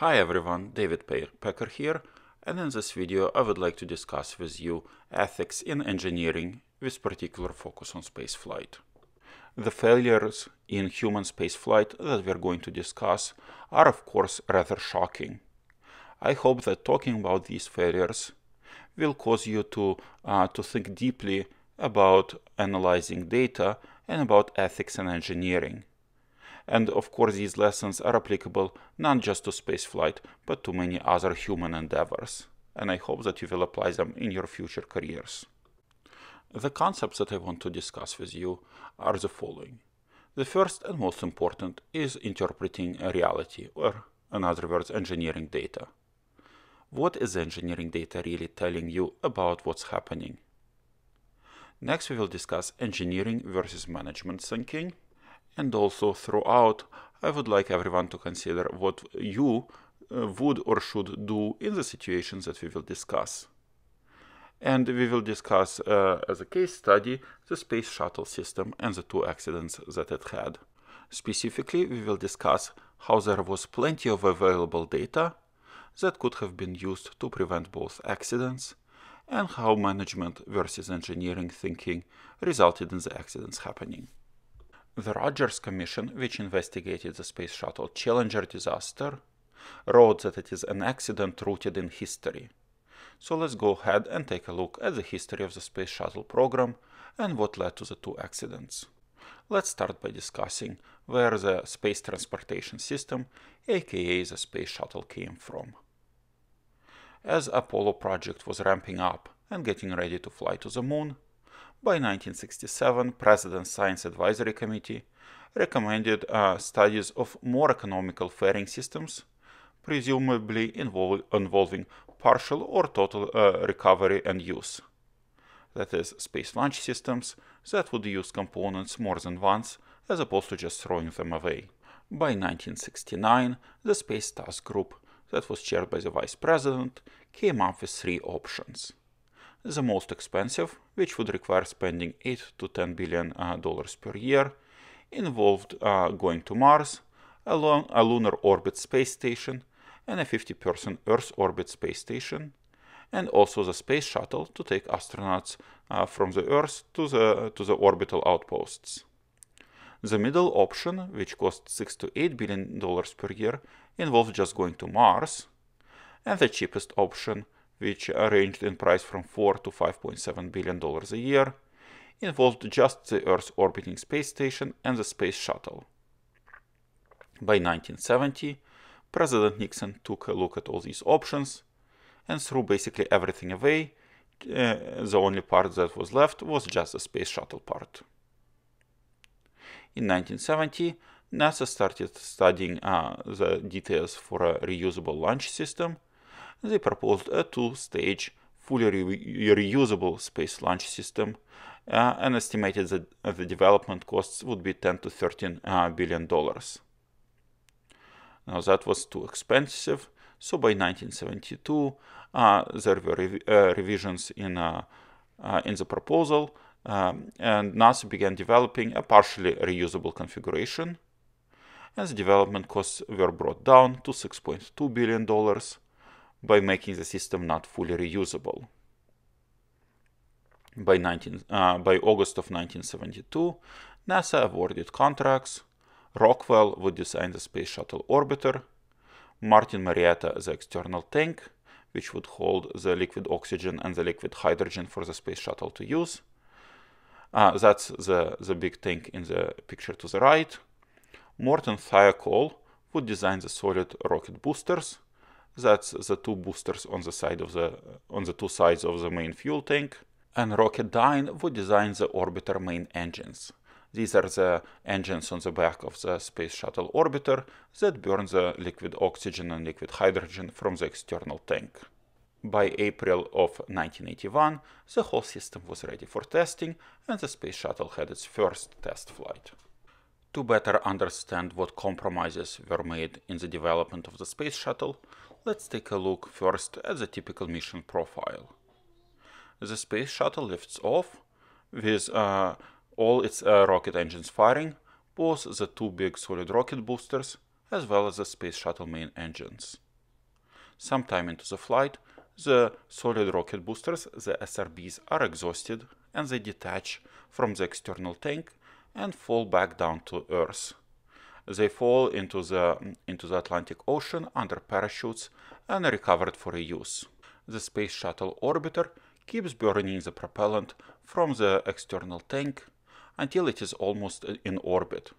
Hi everyone, David Pecker here, and in this video I would like to discuss with you ethics in engineering with particular focus on spaceflight. The failures in human spaceflight that we're going to discuss are of course rather shocking. I hope that talking about these failures will cause you to, uh, to think deeply about analyzing data and about ethics in engineering and of course these lessons are applicable not just to spaceflight, but to many other human endeavors, and I hope that you will apply them in your future careers. The concepts that I want to discuss with you are the following. The first and most important is interpreting reality, or in other words, engineering data. What is engineering data really telling you about what's happening? Next, we will discuss engineering versus management thinking. And also throughout, I would like everyone to consider what you uh, would or should do in the situations that we will discuss. And we will discuss uh, as a case study the space shuttle system and the two accidents that it had. Specifically, we will discuss how there was plenty of available data that could have been used to prevent both accidents and how management versus engineering thinking resulted in the accidents happening. The Rogers Commission, which investigated the Space Shuttle Challenger disaster, wrote that it is an accident rooted in history. So let's go ahead and take a look at the history of the Space Shuttle program and what led to the two accidents. Let's start by discussing where the Space Transportation System, aka the Space Shuttle, came from. As Apollo project was ramping up and getting ready to fly to the moon, by 1967, President's Science Advisory Committee recommended uh, studies of more economical fairing systems, presumably involve, involving partial or total uh, recovery and use. That is, space launch systems that would use components more than once as opposed to just throwing them away. By 1969, the Space Task Group, that was chaired by the Vice President, came up with three options the most expensive, which would require spending 8 to 10 billion uh, dollars per year, involved uh, going to Mars, a, a lunar orbit space station, and a 50-person Earth orbit space station, and also the space shuttle to take astronauts uh, from the Earth to the, to the orbital outposts. The middle option, which costs 6 to 8 billion dollars per year, involved just going to Mars, and the cheapest option which ranged in price from 4 to 5.7 billion dollars a year, involved just the earth orbiting space station and the space shuttle. By 1970, President Nixon took a look at all these options and threw basically everything away. Uh, the only part that was left was just the space shuttle part. In 1970, NASA started studying uh, the details for a reusable launch system they proposed a two-stage, fully re reusable space launch system uh, and estimated that the development costs would be 10 to 13 uh, billion dollars. Now that was too expensive, so by 1972 uh, there were uh, revisions in, in the proposal um, and NASA began developing a partially reusable configuration as development costs were brought down to $6.2 billion by making the system not fully reusable. By, 19, uh, by August of 1972, NASA awarded contracts, Rockwell would design the Space Shuttle orbiter, Martin Marietta the external tank, which would hold the liquid oxygen and the liquid hydrogen for the Space Shuttle to use. Uh, that's the, the big tank in the picture to the right. Morton Thiokol would design the solid rocket boosters, that's the two boosters on the side of the on the two sides of the main fuel tank. And Rocketdyne would design the orbiter main engines. These are the engines on the back of the Space Shuttle orbiter that burn the liquid oxygen and liquid hydrogen from the external tank. By April of 1981, the whole system was ready for testing and the Space Shuttle had its first test flight. To better understand what compromises were made in the development of the Space Shuttle, Let's take a look first at the typical mission profile. The space shuttle lifts off with uh, all its uh, rocket engines firing, both the two big solid rocket boosters as well as the space shuttle main engines. Sometime into the flight, the solid rocket boosters, the SRBs, are exhausted and they detach from the external tank and fall back down to Earth. They fall into the, into the Atlantic Ocean under parachutes and recovered for reuse. The Space Shuttle orbiter keeps burning the propellant from the external tank until it is almost in orbit.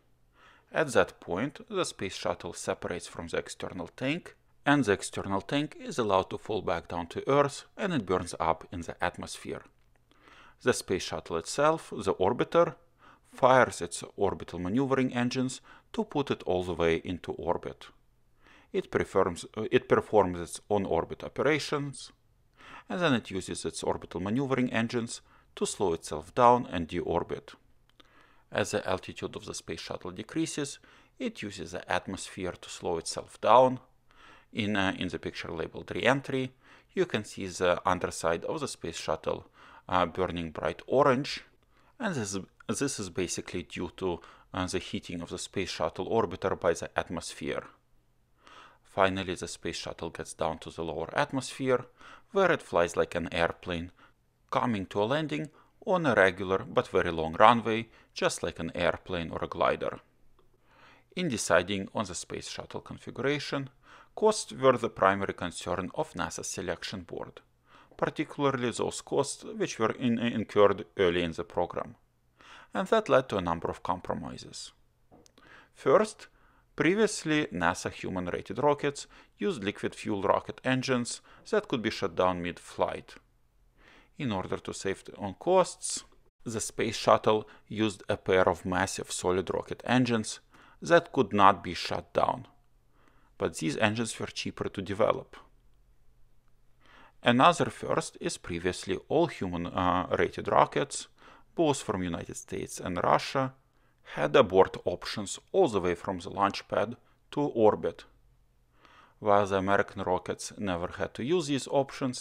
At that point, the Space Shuttle separates from the external tank and the external tank is allowed to fall back down to Earth and it burns up in the atmosphere. The space shuttle itself, the orbiter, fires its orbital maneuvering engines to put it all the way into orbit. It, performs, uh, it performs its on-orbit operations, and then it uses its orbital maneuvering engines to slow itself down and deorbit. As the altitude of the space shuttle decreases, it uses the atmosphere to slow itself down. In, uh, in the picture labeled reentry, you can see the underside of the space shuttle uh, burning bright orange, and this, this is basically due to and the heating of the space shuttle orbiter by the atmosphere. Finally, the space shuttle gets down to the lower atmosphere, where it flies like an airplane, coming to a landing on a regular but very long runway, just like an airplane or a glider. In deciding on the space shuttle configuration, costs were the primary concern of NASA's selection board, particularly those costs which were in incurred early in the program and that led to a number of compromises. First, previously NASA human-rated rockets used liquid-fueled rocket engines that could be shut down mid-flight. In order to save on costs, the Space Shuttle used a pair of massive solid rocket engines that could not be shut down. But these engines were cheaper to develop. Another first is previously all human-rated uh, rockets both from United States and Russia had abort options all the way from the launch pad to orbit. While the American rockets never had to use these options,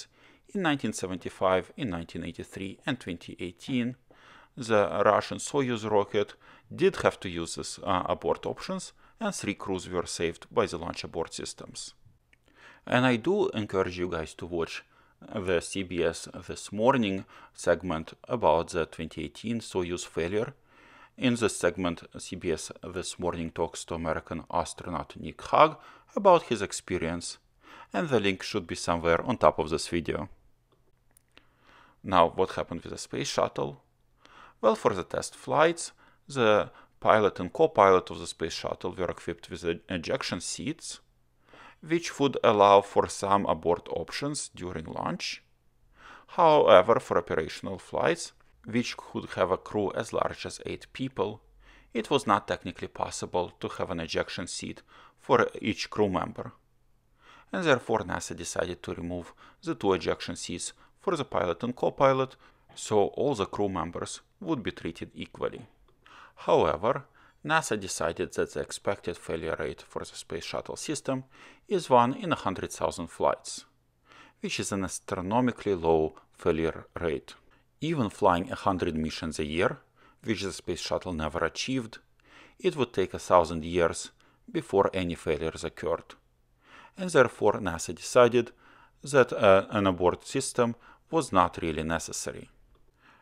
in 1975, in 1983 and 2018, the Russian Soyuz rocket did have to use these uh, abort options and three crews were saved by the launch abort systems. And I do encourage you guys to watch the CBS This Morning segment about the 2018 Soyuz failure. In this segment, CBS This Morning talks to American astronaut Nick Hag about his experience, and the link should be somewhere on top of this video. Now, what happened with the space shuttle? Well, for the test flights, the pilot and co-pilot of the space shuttle were equipped with ejection seats, which would allow for some abort options during launch. However, for operational flights, which could have a crew as large as 8 people, it was not technically possible to have an ejection seat for each crew member. And therefore NASA decided to remove the two ejection seats for the pilot and co-pilot, so all the crew members would be treated equally. However, NASA decided that the expected failure rate for the Space Shuttle system is 1 in 100,000 flights, which is an astronomically low failure rate. Even flying 100 missions a year, which the Space Shuttle never achieved, it would take a thousand years before any failures occurred. And therefore NASA decided that uh, an abort system was not really necessary.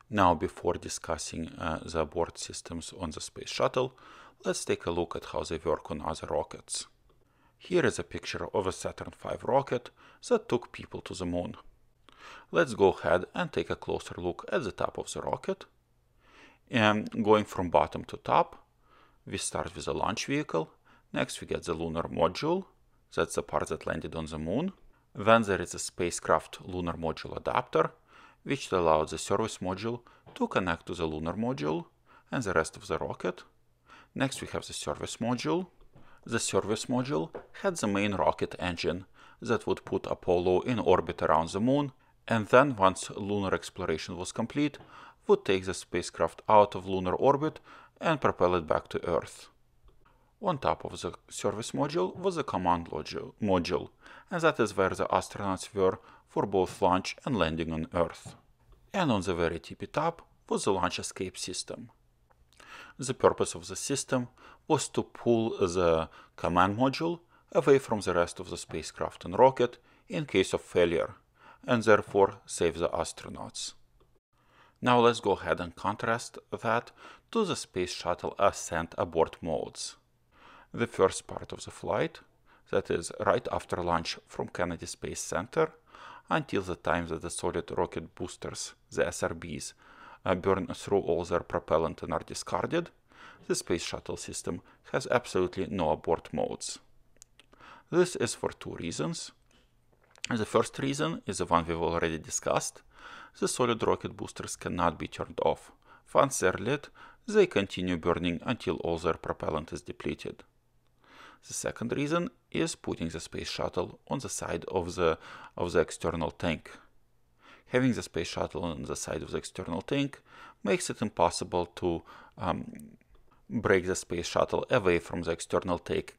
Now, before discussing uh, the abort systems on the Space Shuttle, let's take a look at how they work on other rockets. Here is a picture of a Saturn V rocket that took people to the moon. Let's go ahead and take a closer look at the top of the rocket. And going from bottom to top, we start with the launch vehicle. Next we get the lunar module, that's the part that landed on the moon. Then there is a spacecraft lunar module adapter which allowed the service module to connect to the lunar module and the rest of the rocket. Next we have the service module. The service module had the main rocket engine that would put Apollo in orbit around the moon and then once lunar exploration was complete, would take the spacecraft out of lunar orbit and propel it back to Earth on top of the service module was a command module, and that is where the astronauts were for both launch and landing on Earth. And on the very tippy top was the launch escape system. The purpose of the system was to pull the command module away from the rest of the spacecraft and rocket in case of failure, and therefore save the astronauts. Now let's go ahead and contrast that to the Space Shuttle ascent abort modes the first part of the flight, that is right after launch from Kennedy Space Center until the time that the solid rocket boosters, the SRBs, uh, burn through all their propellant and are discarded, the space shuttle system has absolutely no abort modes. This is for two reasons. The first reason is the one we've already discussed. The solid rocket boosters cannot be turned off. Once they're lit, they continue burning until all their propellant is depleted. The second reason is putting the space shuttle on the side of the, of the external tank. Having the space shuttle on the side of the external tank makes it impossible to um, break the space shuttle away from the external tank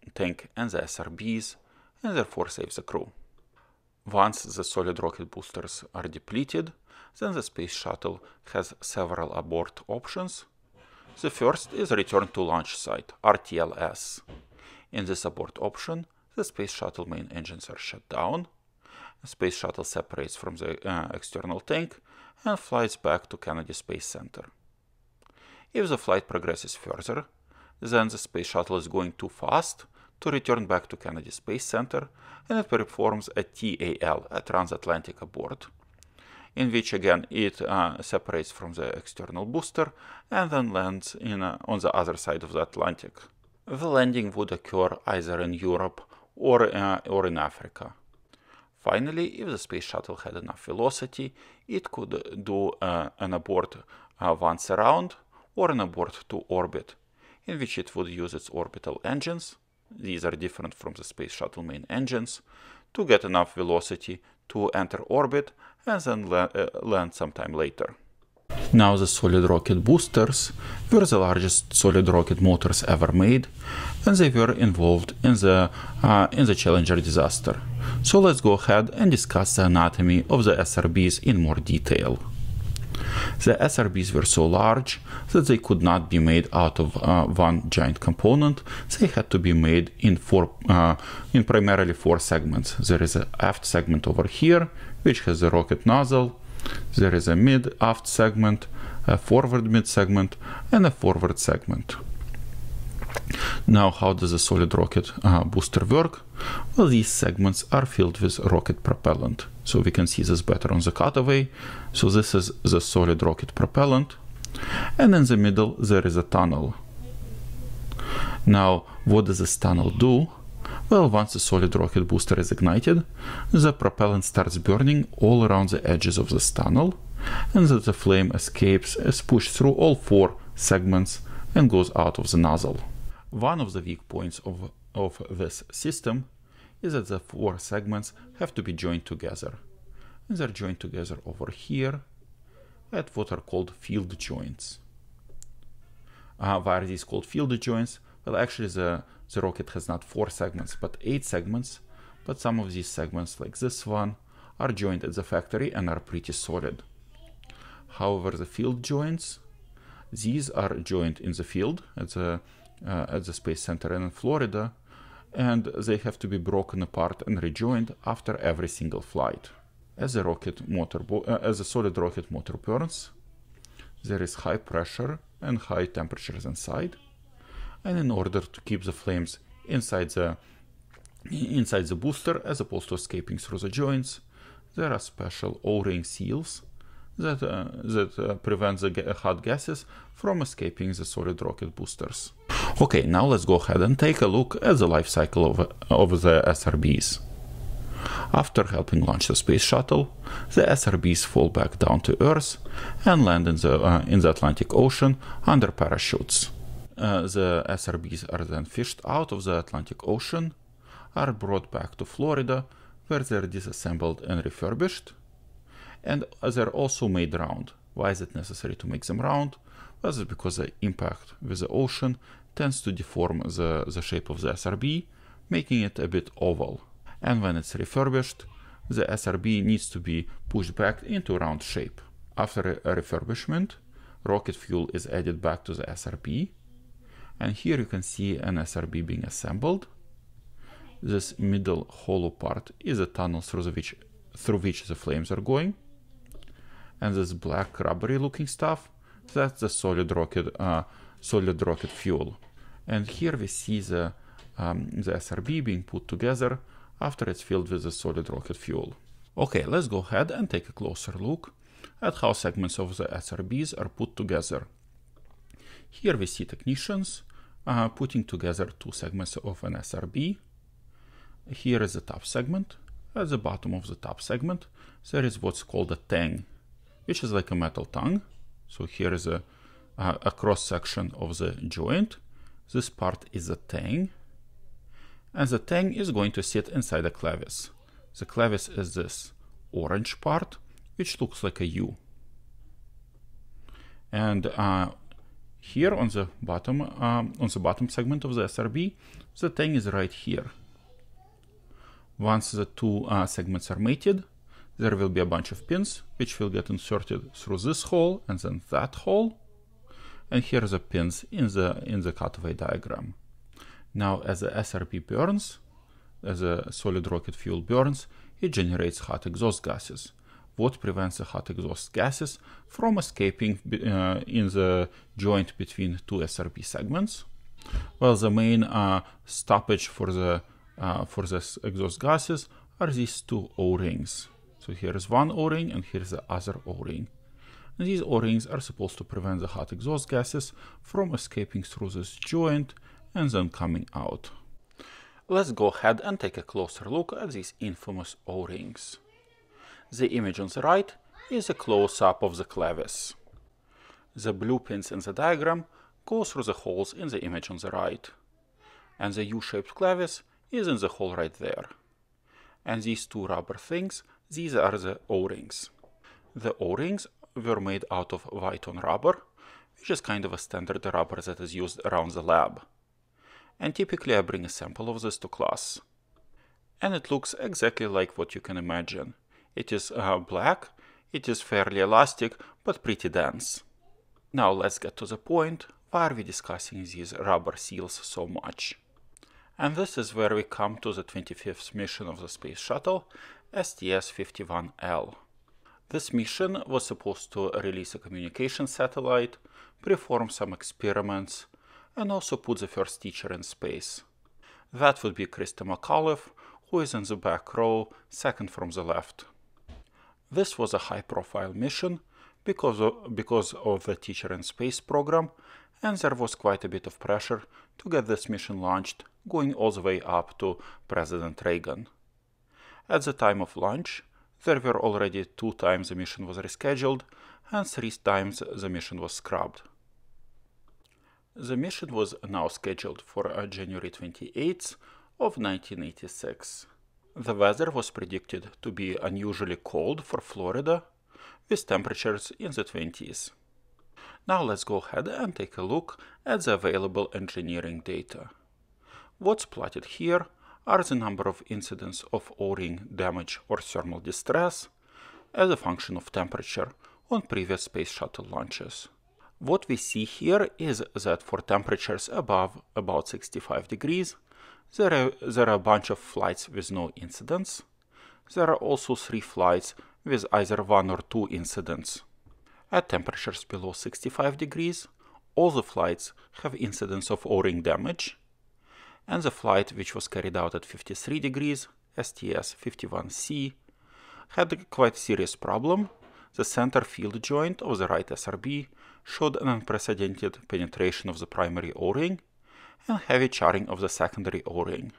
and the SRBs, and therefore save the crew. Once the solid rocket boosters are depleted, then the space shuttle has several abort options. The first is return to launch site, RTLS. In this abort option, the Space Shuttle main engines are shut down, the Space Shuttle separates from the uh, external tank and flies back to Kennedy Space Center. If the flight progresses further, then the Space Shuttle is going too fast to return back to Kennedy Space Center and it performs a TAL, a transatlantic abort, in which again it uh, separates from the external booster and then lands in, uh, on the other side of the Atlantic the landing would occur either in Europe or, uh, or in Africa. Finally, if the space shuttle had enough velocity, it could do uh, an abort uh, once around or an abort to orbit, in which it would use its orbital engines, these are different from the space shuttle main engines, to get enough velocity to enter orbit and then la uh, land sometime later. Now the solid rocket boosters were the largest solid rocket motors ever made, and they were involved in the uh, in the Challenger disaster. So let's go ahead and discuss the anatomy of the SRBs in more detail. The SRBs were so large that they could not be made out of uh, one giant component. They had to be made in four, uh, in primarily four segments. There is a aft segment over here, which has the rocket nozzle, there is a mid aft segment, a forward mid segment, and a forward segment. Now, how does a solid rocket uh, booster work? Well, these segments are filled with rocket propellant. So we can see this better on the cutaway. So this is the solid rocket propellant. And in the middle, there is a tunnel. Now, what does this tunnel do? Well, once the solid rocket booster is ignited, the propellant starts burning all around the edges of this tunnel, and the flame escapes is pushed through all four segments and goes out of the nozzle. One of the weak points of, of this system is that the four segments have to be joined together. And they're joined together over here at what are called field joints. Uh, why are these called field joints? Well, actually the the rocket has not four segments but eight segments, but some of these segments like this one are joined at the factory and are pretty solid. However, the field joints, these are joined in the field at the, uh, at the Space Center in Florida, and they have to be broken apart and rejoined after every single flight. As a rocket motor, uh, as a solid rocket motor burns, there is high pressure and high temperatures inside, and in order to keep the flames inside the inside the booster as opposed to escaping through the joints. There are special O-ring seals that, uh, that uh, prevent the hot gases from escaping the solid rocket boosters. Okay, now let's go ahead and take a look at the life cycle of, of the SRBs. After helping launch the space shuttle, the SRBs fall back down to Earth and land in the, uh, in the Atlantic Ocean under parachutes. Uh, the SRBs are then fished out of the Atlantic Ocean, are brought back to Florida, where they're disassembled and refurbished, and they're also made round. Why is it necessary to make them round? Well, that's because the impact with the ocean tends to deform the, the shape of the SRB, making it a bit oval. And when it's refurbished, the SRB needs to be pushed back into round shape. After a refurbishment, rocket fuel is added back to the SRB and here you can see an SRB being assembled. This middle hollow part is a tunnel through which, through which the flames are going. And this black rubbery looking stuff, that's the solid rocket, uh, solid rocket fuel. And here we see the, um, the SRB being put together after it's filled with the solid rocket fuel. Okay, let's go ahead and take a closer look at how segments of the SRBs are put together. Here we see technicians uh, putting together two segments of an SRB. Here is the top segment. At the bottom of the top segment, there is what's called a tang, which is like a metal tongue. So here is a, a cross section of the joint. This part is a tang. And the tang is going to sit inside the clevis. The clevis is this orange part, which looks like a U. And uh, here on the bottom um, eh, on the bottom segment of the SRB. The thing is right here. Once the two uh, segments are mated, there will be a bunch of pins which will get inserted through this hole and then that hole. And here are the pins in the in the cutaway diagram. Now as the SRB burns, as a solid rocket fuel burns, it generates hot exhaust gases what prevents the hot exhaust gases from escaping uh, in the joint between two SRB segments? Well, the main uh, stoppage for the uh, for this exhaust gases are these two O-rings. So here is one O-ring and here is the other O-ring. And these O-rings are supposed to prevent the hot exhaust gases from escaping through this joint and then coming out. Let's go ahead and take a closer look at these infamous O-rings. The image on the right is a close-up of the clevis. The blue pins in the diagram go through the holes in the image on the right. And the U-shaped clevis is in the hole right there. And these two rubber things, these are the O-rings. The O-rings were made out of Viton rubber, which is kind of a standard rubber that is used around the lab. And typically I bring a sample of this to class. And it looks exactly like what you can imagine. It is uh, black, it is fairly elastic, but pretty dense. Now let's get to the point, why are we discussing these rubber seals so much? And this is where we come to the 25th mission of the Space Shuttle, STS-51L. This mission was supposed to release a communication satellite, perform some experiments, and also put the first teacher in space. That would be Krista McAuliffe, who is in the back row, second from the left. This was a high-profile mission because of, because of the Teacher in Space program, and there was quite a bit of pressure to get this mission launched, going all the way up to President Reagan. At the time of launch, there were already two times the mission was rescheduled and three times the mission was scrubbed. The mission was now scheduled for uh, January 28th of 1986. The weather was predicted to be unusually cold for Florida, with temperatures in the 20s. Now let's go ahead and take a look at the available engineering data. What's plotted here are the number of incidents of O-ring damage or thermal distress as a function of temperature on previous space shuttle launches. What we see here is that for temperatures above about 65 degrees, there are, there are a bunch of flights with no incidents. There are also three flights with either one or two incidents. At temperatures below 65 degrees, all the flights have incidents of O-ring damage, and the flight which was carried out at 53 degrees, STS-51C, had a quite serious problem. The center field joint of the right SRB showed an unprecedented penetration of the primary O-ring and heavy charring of the secondary O-ring.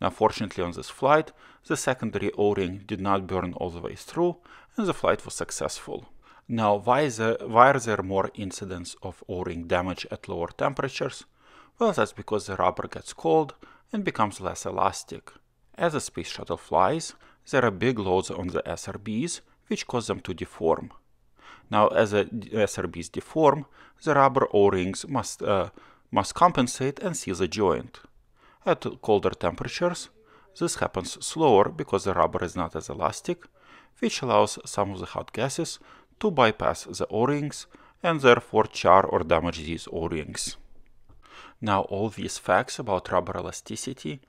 Now fortunately on this flight, the secondary O-ring did not burn all the way through and the flight was successful. Now why, the, why are there more incidents of O-ring damage at lower temperatures? Well, that's because the rubber gets cold and becomes less elastic. As the space shuttle flies, there are big loads on the SRBs, which cause them to deform. Now, as the SRBs deform, the rubber O-rings must uh, must compensate and seal the joint. At colder temperatures, this happens slower because the rubber is not as elastic, which allows some of the hot gases to bypass the O-rings and therefore char or damage these O-rings. Now all these facts about rubber elasticity,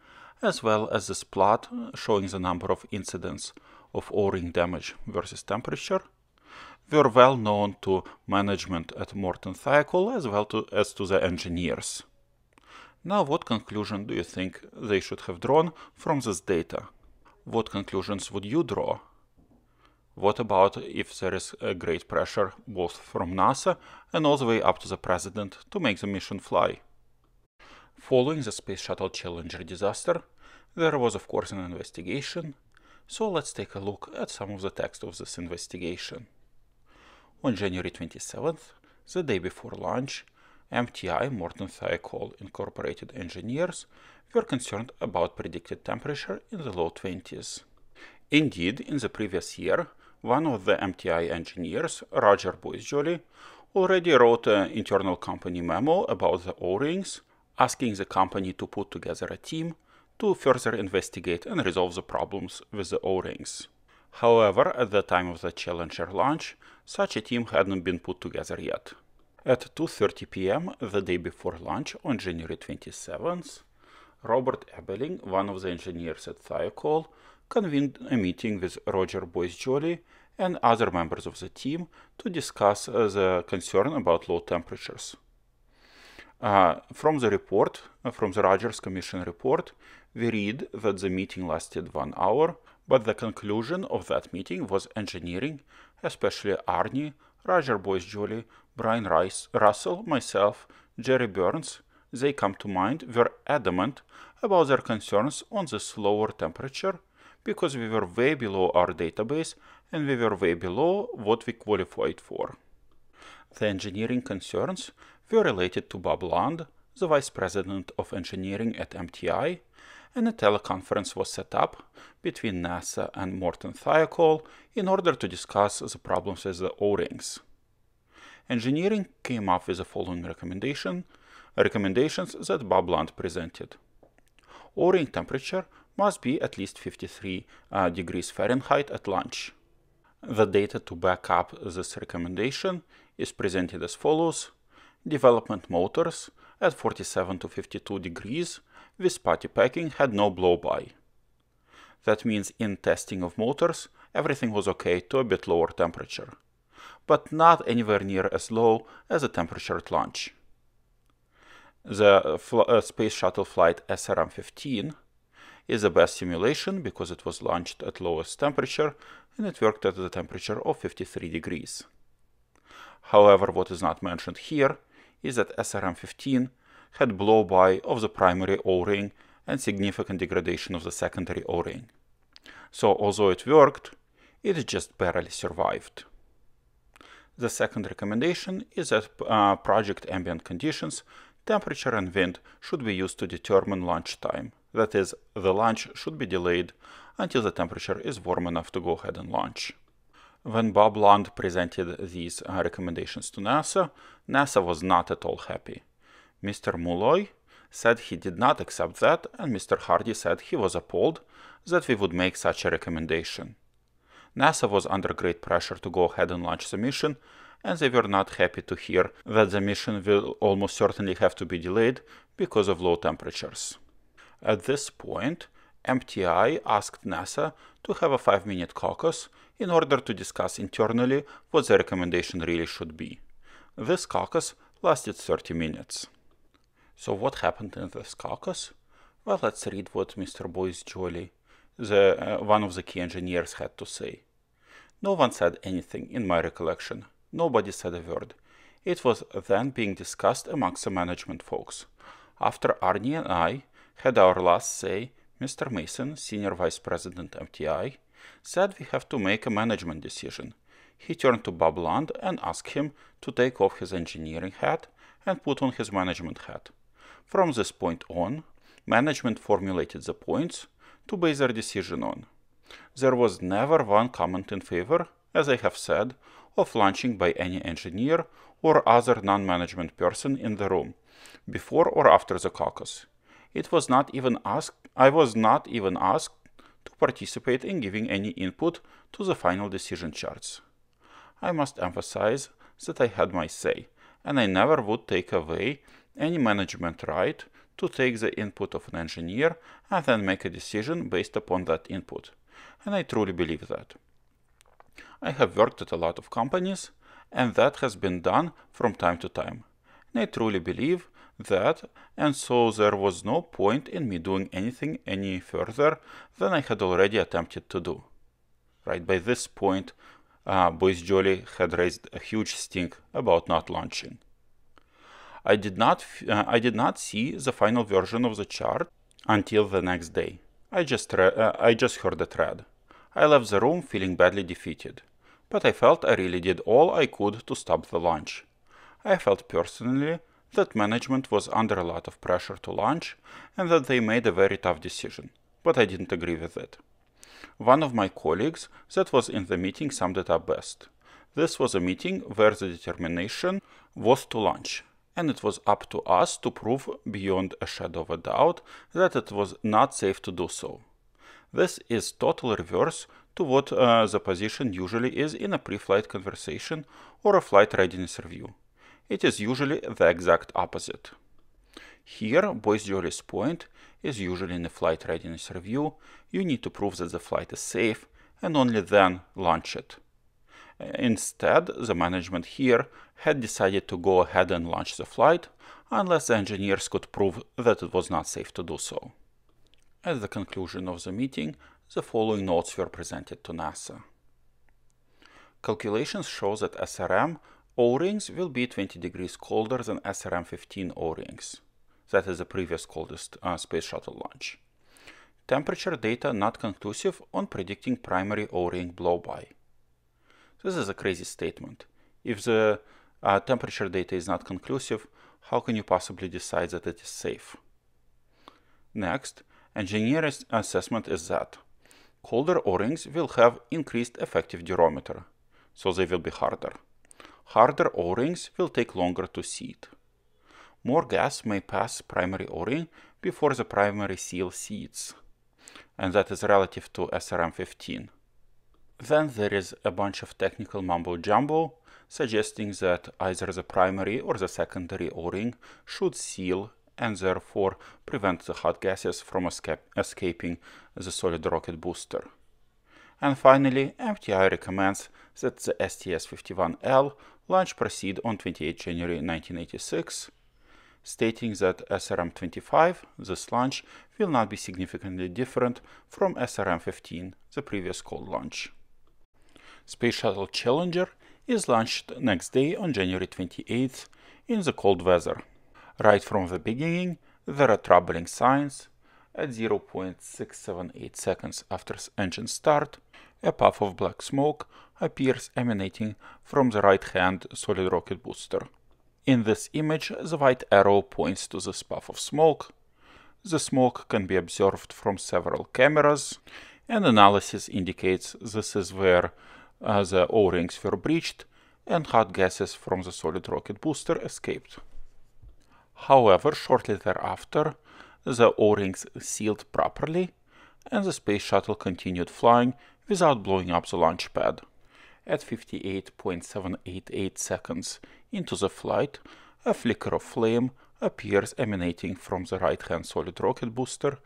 as well as this plot showing the number of incidents of O-ring damage versus temperature, were well known to management at Morton Thiokol as well to, as to the engineers. Now what conclusion do you think they should have drawn from this data? What conclusions would you draw? What about if there is a great pressure both from NASA and all the way up to the president to make the mission fly? Following the Space Shuttle Challenger disaster, there was of course an investigation, so let's take a look at some of the text of this investigation. On January 27th, the day before launch, MTI Morton Thiokol Incorporated engineers were concerned about predicted temperature in the low 20s. Indeed, in the previous year, one of the MTI engineers, Roger Boisjoli, already wrote an internal company memo about the O-rings, asking the company to put together a team to further investigate and resolve the problems with the O-rings. However, at the time of the Challenger launch, such a team hadn't been put together yet. At 2.30 pm, the day before lunch on January 27th, Robert Ebeling, one of the engineers at Thiokol, convened a meeting with Roger Boyce Jolie and other members of the team to discuss uh, the concern about low temperatures. Uh, from the report, uh, from the Rogers Commission report, we read that the meeting lasted one hour, but the conclusion of that meeting was engineering especially Arnie, Roger Boyce Julie, Brian Rice, Russell, myself, Jerry Burns, they come to mind, were adamant about their concerns on the slower temperature because we were way below our database and we were way below what we qualified for. The engineering concerns were related to Bob Land, the vice president of engineering at MTI, and a teleconference was set up between NASA and Morton Thiokol in order to discuss the problems with the O-rings. Engineering came up with the following recommendation, recommendations that Bob Lund presented. O-ring temperature must be at least 53 uh, degrees Fahrenheit at launch. The data to back up this recommendation is presented as follows. Development motors at 47 to 52 degrees this party packing had no blow-by. That means in testing of motors, everything was okay to a bit lower temperature, but not anywhere near as low as the temperature at launch. The uh, Space Shuttle flight SRM-15 is the best simulation because it was launched at lowest temperature and it worked at the temperature of 53 degrees. However, what is not mentioned here is that SRM-15 had blow by of the primary O-ring and significant degradation of the secondary O-ring. So although it worked, it just barely survived. The second recommendation is that uh, project ambient conditions, temperature and wind should be used to determine launch time. That is, the launch should be delayed until the temperature is warm enough to go ahead and launch. When Bob Lund presented these uh, recommendations to NASA, NASA was not at all happy. Mr. Mulloy said he did not accept that, and Mr. Hardy said he was appalled that we would make such a recommendation. NASA was under great pressure to go ahead and launch the mission, and they were not happy to hear that the mission will almost certainly have to be delayed because of low temperatures. At this point, MTI asked NASA to have a five minute caucus in order to discuss internally what the recommendation really should be. This caucus lasted 30 minutes. So what happened in this caucus? Well, let's read what Mr. Boyce Jolly, the, uh, one of the key engineers, had to say. No one said anything, in my recollection. Nobody said a word. It was then being discussed amongst the management folks. After Arnie and I had our last say, Mr. Mason, Senior Vice President MTI, said we have to make a management decision. He turned to Bob Land and asked him to take off his engineering hat and put on his management hat. From this point on, management formulated the points to base their decision on. There was never one comment in favor, as I have said, of launching by any engineer or other non-management person in the room, before or after the caucus. It was not even asked, I was not even asked to participate in giving any input to the final decision charts. I must emphasize that I had my say, and I never would take away any management right to take the input of an engineer and then make a decision based upon that input. And I truly believe that. I have worked at a lot of companies and that has been done from time to time. And I truly believe that and so there was no point in me doing anything any further than I had already attempted to do. Right by this point, uh, Boyce Jolly had raised a huge stink about not launching. I did not, uh, I did not see the final version of the chart until the next day. I just, uh, I just heard the thread. I left the room feeling badly defeated, but I felt I really did all I could to stop the launch. I felt personally that management was under a lot of pressure to launch and that they made a very tough decision, but I didn't agree with it. One of my colleagues that was in the meeting summed it up best. This was a meeting where the determination was to launch, and it was up to us to prove beyond a shadow of a doubt that it was not safe to do so. This is total reverse to what uh, the position usually is in a pre-flight conversation or a flight readiness review. It is usually the exact opposite. Here, Boyce Jolly's point is usually in a flight readiness review, you need to prove that the flight is safe and only then launch it. Instead, the management here had decided to go ahead and launch the flight, unless the engineers could prove that it was not safe to do so. At the conclusion of the meeting, the following notes were presented to NASA. Calculations show that SRM O-rings will be 20 degrees colder than SRM-15 O-rings. That is the previous coldest uh, space shuttle launch. Temperature data not conclusive on predicting primary O-ring blowby. This is a crazy statement. If the uh, temperature data is not conclusive, how can you possibly decide that it is safe? Next, engineers' assessment is that colder O-rings will have increased effective durometer, so they will be harder. Harder O-rings will take longer to seat. More gas may pass primary O-ring before the primary seal seats, and that is relative to SRM 15. Then there is a bunch of technical mumbo-jumbo suggesting that either the primary or the secondary O-ring should seal and therefore prevent the hot gases from escaping the solid rocket booster. And finally, MTI recommends that the STS-51L launch proceed on 28 January 1986, stating that SRM-25, this launch, will not be significantly different from SRM-15, the previous cold launch. Space Shuttle Challenger is launched next day on January 28th in the cold weather. Right from the beginning, there are troubling signs. At 0.678 seconds after engine start, a puff of black smoke appears emanating from the right-hand solid rocket booster. In this image, the white arrow points to this puff of smoke. The smoke can be observed from several cameras, and analysis indicates this is where uh, the O-rings were breached and hot gases from the solid rocket booster escaped. However, shortly thereafter, the O-rings sealed properly and the space shuttle continued flying without blowing up the launch pad. At 58.788 seconds into the flight, a flicker of flame appears emanating from the right-hand solid rocket booster,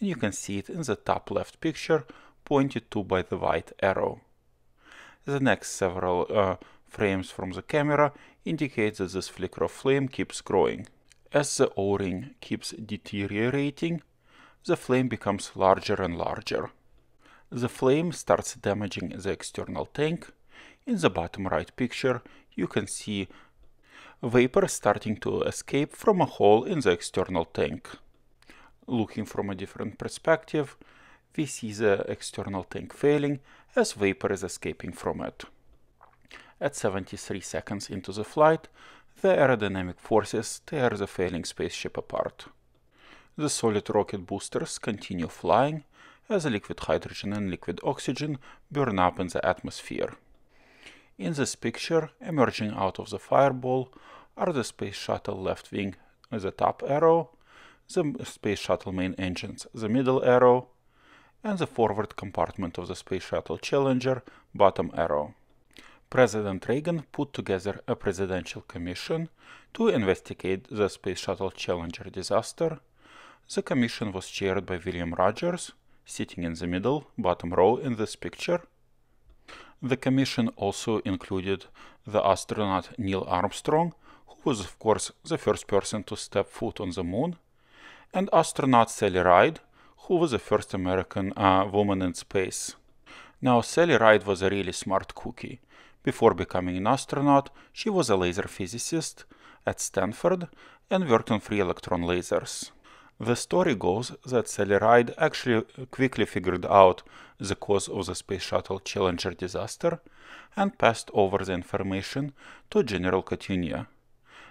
and you can see it in the top left picture pointed to by the white arrow. The next several uh, frames from the camera indicate that this flicker of flame keeps growing. As the O-ring keeps deteriorating, the flame becomes larger and larger. The flame starts damaging the external tank. In the bottom right picture, you can see vapor starting to escape from a hole in the external tank. Looking from a different perspective, we see the external tank failing as vapor is escaping from it. At 73 seconds into the flight, the aerodynamic forces tear the failing spaceship apart. The solid rocket boosters continue flying as liquid hydrogen and liquid oxygen burn up in the atmosphere. In this picture, emerging out of the fireball, are the Space Shuttle left wing, the top arrow, the Space Shuttle main engines, the middle arrow, and the forward compartment of the Space Shuttle Challenger bottom arrow. President Reagan put together a presidential commission to investigate the Space Shuttle Challenger disaster. The commission was chaired by William Rogers, sitting in the middle, bottom row in this picture. The commission also included the astronaut Neil Armstrong, who was of course the first person to step foot on the moon, and astronaut Sally Ride, who was the first American uh, woman in space. Now, Sally Ride was a really smart cookie. Before becoming an astronaut, she was a laser physicist at Stanford and worked on free electron lasers. The story goes that Sally Ride actually quickly figured out the cause of the Space Shuttle Challenger disaster and passed over the information to General Katynia.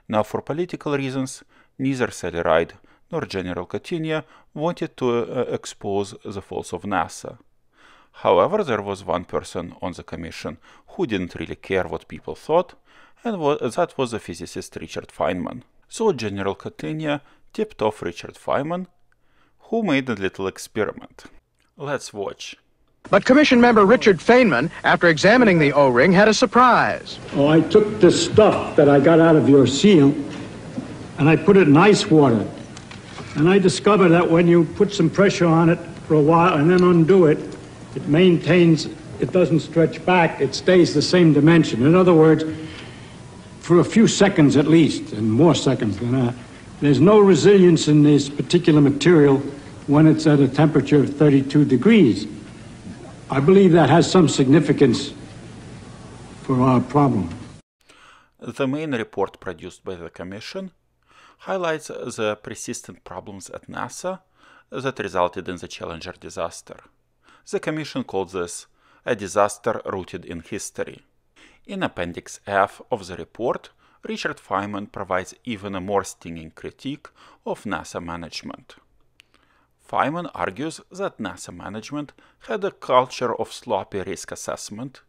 Now, for political reasons, neither Sally Ride nor General Katynia wanted to uh, expose the faults of NASA. However, there was one person on the commission who didn't really care what people thought, and that was the physicist Richard Feynman. So General Katynia tipped off Richard Feynman, who made a little experiment. Let's watch. But Commission member Richard Feynman, after examining the O-ring, had a surprise. Oh, I took the stuff that I got out of your seal, and I put it in ice water and I discovered that when you put some pressure on it for a while and then undo it, it maintains, it doesn't stretch back, it stays the same dimension. In other words, for a few seconds at least, and more seconds than that, there's no resilience in this particular material when it's at a temperature of 32 degrees. I believe that has some significance for our problem. The main report produced by the Commission highlights the persistent problems at NASA that resulted in the Challenger disaster. The Commission called this a disaster rooted in history. In Appendix F of the report, Richard Feynman provides even a more stinging critique of NASA management. Feynman argues that NASA management had a culture of sloppy risk assessment,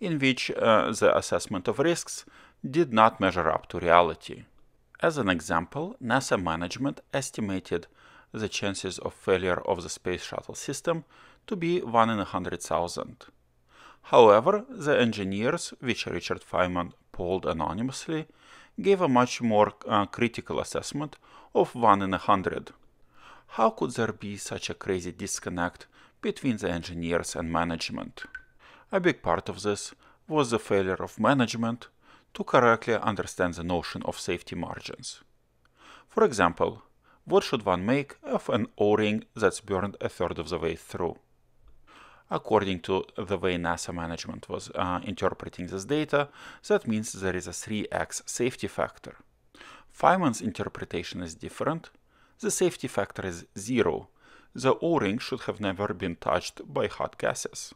in which uh, the assessment of risks did not measure up to reality. As an example, NASA management estimated the chances of failure of the Space Shuttle system to be 1 in 100,000. However, the engineers, which Richard Feynman polled anonymously, gave a much more uh, critical assessment of 1 in 100. How could there be such a crazy disconnect between the engineers and management? A big part of this was the failure of management to correctly understand the notion of safety margins. For example, what should one make of an O-ring that's burned a third of the way through? According to the way NASA management was uh, interpreting this data, that means there is a 3x safety factor. Feynman's interpretation is different. The safety factor is zero. The O-ring should have never been touched by hot gases.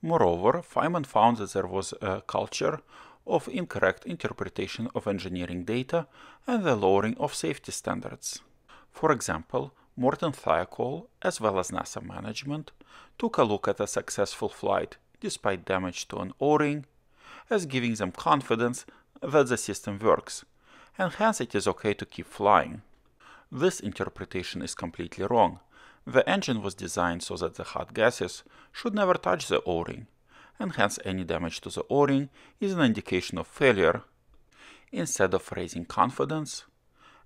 Moreover, Feynman found that there was a culture of incorrect interpretation of engineering data and the lowering of safety standards. For example, Morten Thiokol, as well as NASA management, took a look at a successful flight despite damage to an O-ring as giving them confidence that the system works, and hence it is okay to keep flying. This interpretation is completely wrong. The engine was designed so that the hot gases should never touch the O-ring, and hence any damage to the o-ring is an indication of failure instead of raising confidence,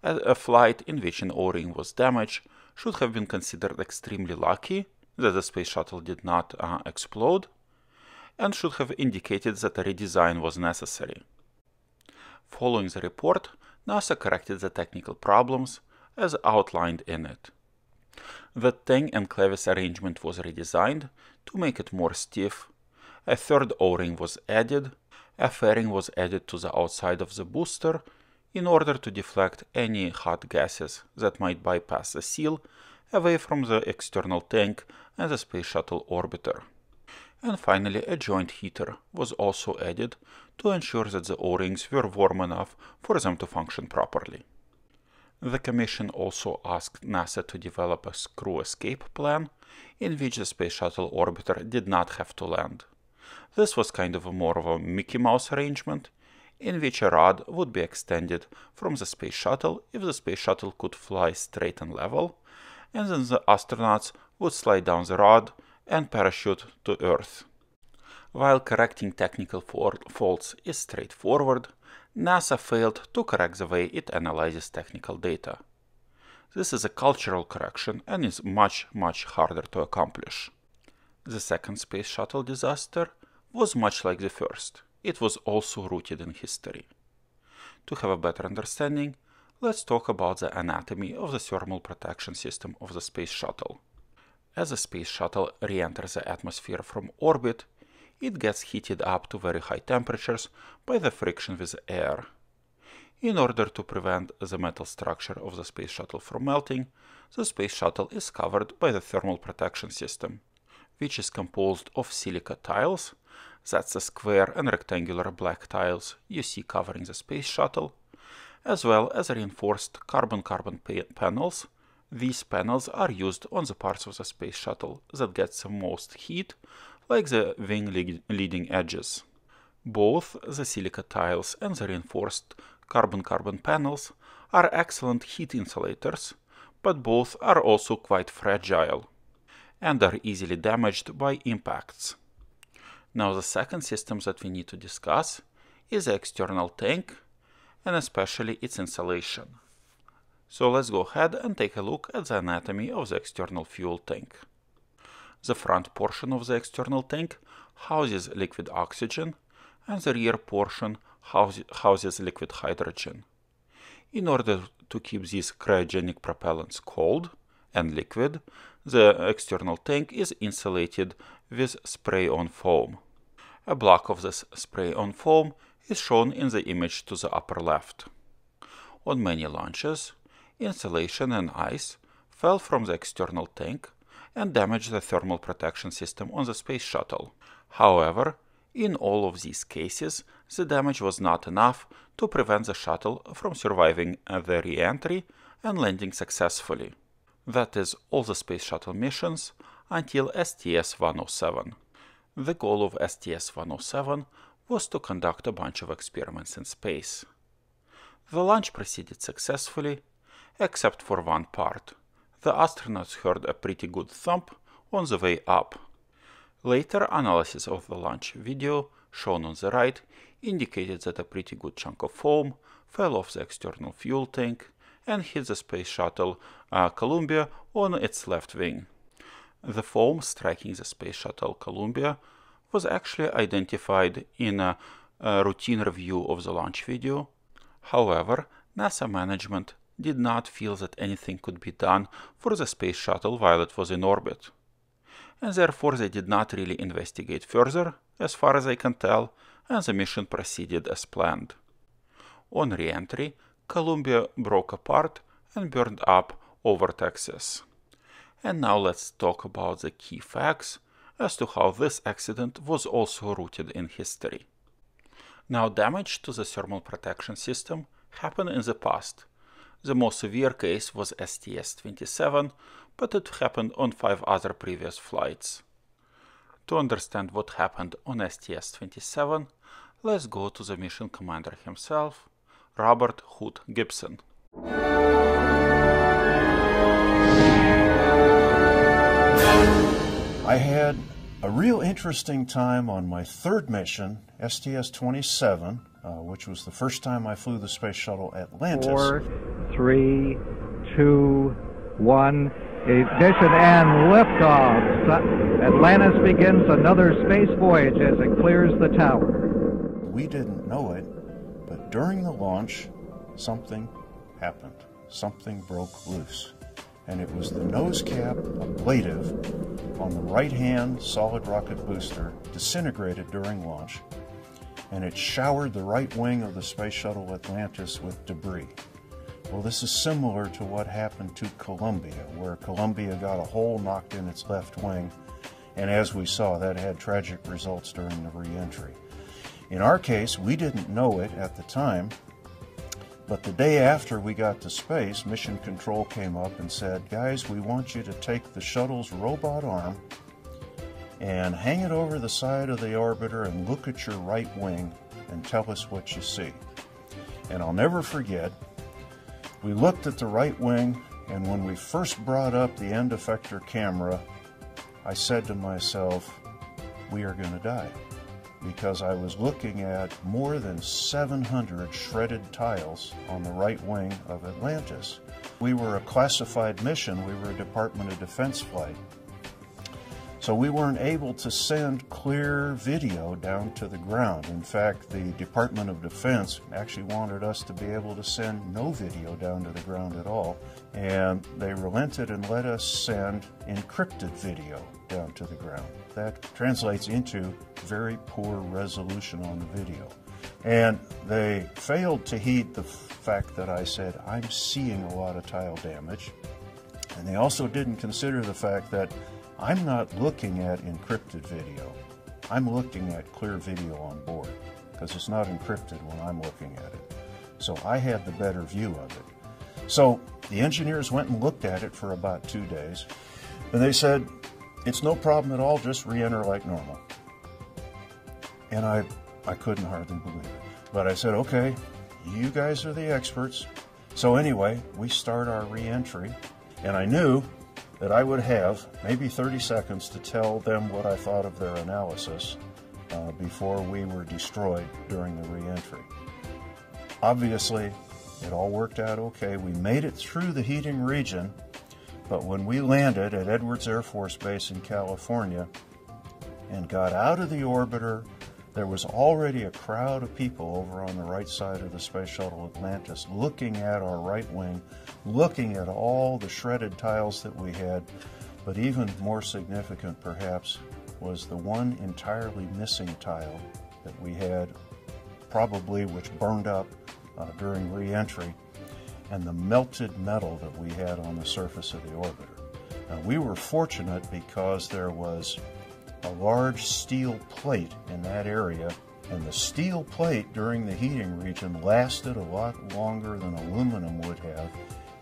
a flight in which an o-ring was damaged should have been considered extremely lucky that the space shuttle did not uh, explode and should have indicated that a redesign was necessary. Following the report, NASA corrected the technical problems as outlined in it. The tang and clevis arrangement was redesigned to make it more stiff a third o-ring was added, a fairing was added to the outside of the booster in order to deflect any hot gases that might bypass the seal away from the external tank and the space shuttle orbiter. And finally a joint heater was also added to ensure that the O-rings were warm enough for them to function properly. The Commission also asked NASA to develop a screw escape plan in which the Space Shuttle Orbiter did not have to land. This was kind of a more of a Mickey Mouse arrangement, in which a rod would be extended from the space shuttle if the space shuttle could fly straight and level, and then the astronauts would slide down the rod and parachute to Earth. While correcting technical faults is straightforward, NASA failed to correct the way it analyzes technical data. This is a cultural correction and is much, much harder to accomplish. The second space shuttle disaster was much like the first. It was also rooted in history. To have a better understanding, let's talk about the anatomy of the thermal protection system of the space shuttle. As the space shuttle re-enters the atmosphere from orbit, it gets heated up to very high temperatures by the friction with air. In order to prevent the metal structure of the space shuttle from melting, the space shuttle is covered by the thermal protection system which is composed of silica tiles, that's the square and rectangular black tiles you see covering the space shuttle, as well as reinforced carbon-carbon panels. These panels are used on the parts of the space shuttle that gets the most heat, like the wing leading edges. Both the silica tiles and the reinforced carbon-carbon panels are excellent heat insulators, but both are also quite fragile and are easily damaged by impacts. Now the second system that we need to discuss is the external tank and especially its insulation. So let's go ahead and take a look at the anatomy of the external fuel tank. The front portion of the external tank houses liquid oxygen and the rear portion houses liquid hydrogen. In order to keep these cryogenic propellants cold, and liquid, the external tank is insulated with spray-on foam. A block of this spray-on foam is shown in the image to the upper left. On many launches, insulation and ice fell from the external tank and damaged the thermal protection system on the space shuttle. However, in all of these cases, the damage was not enough to prevent the shuttle from surviving the re-entry and landing successfully that is all the Space Shuttle missions, until STS-107. The goal of STS-107 was to conduct a bunch of experiments in space. The launch proceeded successfully, except for one part. The astronauts heard a pretty good thump on the way up. Later analysis of the launch video, shown on the right, indicated that a pretty good chunk of foam fell off the external fuel tank and hit the space shuttle uh, Columbia on its left wing. The foam striking the space shuttle Columbia was actually identified in a, a routine review of the launch video. However, NASA management did not feel that anything could be done for the space shuttle while it was in orbit. And therefore they did not really investigate further, as far as I can tell, and the mission proceeded as planned. On re-entry, Columbia broke apart and burned up over Texas. And now let's talk about the key facts as to how this accident was also rooted in history. Now damage to the thermal protection system happened in the past. The most severe case was STS-27, but it happened on five other previous flights. To understand what happened on STS-27, let's go to the mission commander himself Robert Hood Gibson. I had a real interesting time on my third mission, STS 27, uh, which was the first time I flew the space shuttle Atlantis. Four, three, two, one, ignition and liftoff. Atlantis begins another space voyage as it clears the tower. We didn't know it during the launch, something happened. Something broke loose. And it was the nose cap ablative on the right hand solid rocket booster disintegrated during launch, and it showered the right wing of the Space Shuttle Atlantis with debris. Well, this is similar to what happened to Columbia, where Columbia got a hole knocked in its left wing, and as we saw, that had tragic results during the re entry. In our case, we didn't know it at the time, but the day after we got to space, Mission Control came up and said, Guys, we want you to take the shuttle's robot arm and hang it over the side of the orbiter and look at your right wing and tell us what you see. And I'll never forget, we looked at the right wing, and when we first brought up the end effector camera, I said to myself, We are going to die because I was looking at more than 700 shredded tiles on the right wing of Atlantis. We were a classified mission, we were a Department of Defense flight, so we weren't able to send clear video down to the ground. In fact, the Department of Defense actually wanted us to be able to send no video down to the ground at all, and they relented and let us send encrypted video down to the ground. That translates into very poor resolution on the video. And they failed to heed the fact that I said, I'm seeing a lot of tile damage. And they also didn't consider the fact that I'm not looking at encrypted video. I'm looking at clear video on board because it's not encrypted when I'm looking at it. So I had the better view of it. So the engineers went and looked at it for about two days and they said, it's no problem at all, just re-enter like normal. And I, I couldn't hardly believe it. But I said, okay, you guys are the experts. So anyway, we start our re-entry and I knew that I would have maybe 30 seconds to tell them what I thought of their analysis uh, before we were destroyed during the reentry. Obviously, it all worked out okay. We made it through the heating region, but when we landed at Edwards Air Force Base in California and got out of the orbiter there was already a crowd of people over on the right side of the Space Shuttle Atlantis looking at our right wing, looking at all the shredded tiles that we had. But even more significant, perhaps, was the one entirely missing tile that we had, probably which burned up uh, during re-entry, and the melted metal that we had on the surface of the orbiter. Now, we were fortunate because there was a large steel plate in that area, and the steel plate during the heating region lasted a lot longer than aluminum would have,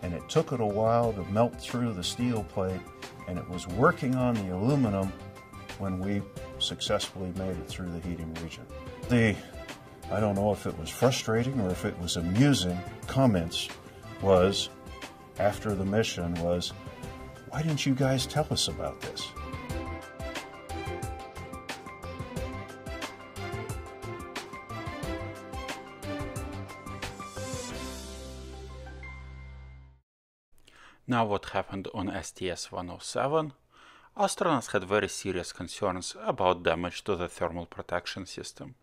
and it took it a while to melt through the steel plate, and it was working on the aluminum when we successfully made it through the heating region. The, I don't know if it was frustrating or if it was amusing, comments was, after the mission was, why didn't you guys tell us about this? Now what happened on STS-107? Astronauts had very serious concerns about damage to the thermal protection system.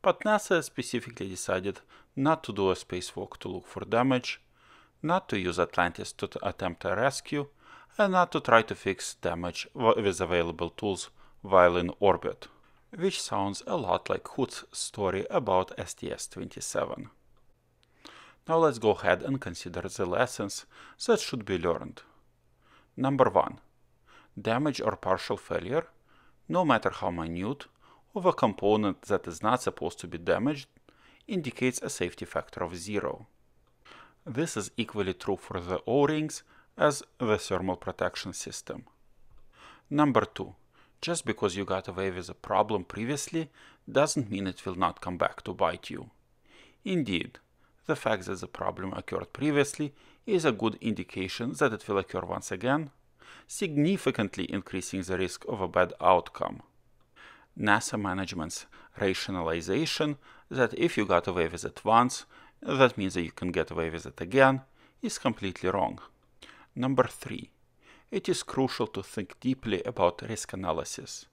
But NASA specifically decided not to do a spacewalk to look for damage, not to use Atlantis to attempt a rescue, and not to try to fix damage with available tools while in orbit, which sounds a lot like Hood's story about STS-27. Now let's go ahead and consider the lessons that should be learned. Number 1. Damage or partial failure, no matter how minute, of a component that is not supposed to be damaged indicates a safety factor of 0. This is equally true for the O-rings as the thermal protection system. Number 2. Just because you got away with a problem previously doesn't mean it will not come back to bite you. Indeed, the fact that the problem occurred previously is a good indication that it will occur once again, significantly increasing the risk of a bad outcome. NASA management's rationalization that if you got away with it once, that means that you can get away with it again, is completely wrong. Number three, it is crucial to think deeply about risk analysis.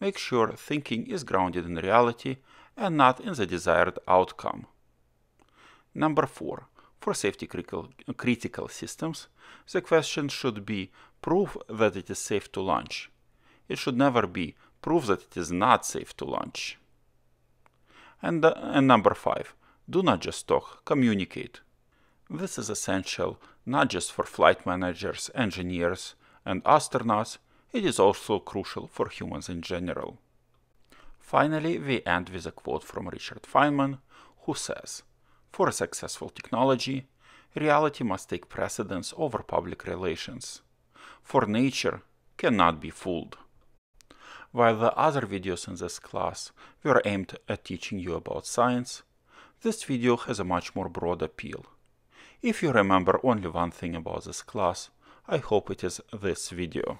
Make sure thinking is grounded in reality and not in the desired outcome. Number four, for safety critical, critical systems, the question should be prove that it is safe to launch. It should never be prove that it is not safe to launch. And, uh, and number five, do not just talk, communicate. This is essential not just for flight managers, engineers, and astronauts, it is also crucial for humans in general. Finally, we end with a quote from Richard Feynman, who says, for a successful technology, reality must take precedence over public relations. For nature cannot be fooled. While the other videos in this class were aimed at teaching you about science, this video has a much more broad appeal. If you remember only one thing about this class, I hope it is this video.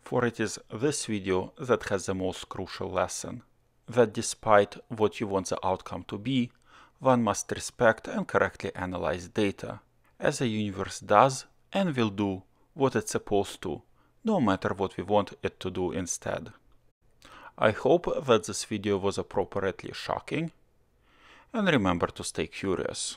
For it is this video that has the most crucial lesson, that despite what you want the outcome to be, one must respect and correctly analyze data, as a universe does and will do what it's supposed to, no matter what we want it to do instead. I hope that this video was appropriately shocking, and remember to stay curious.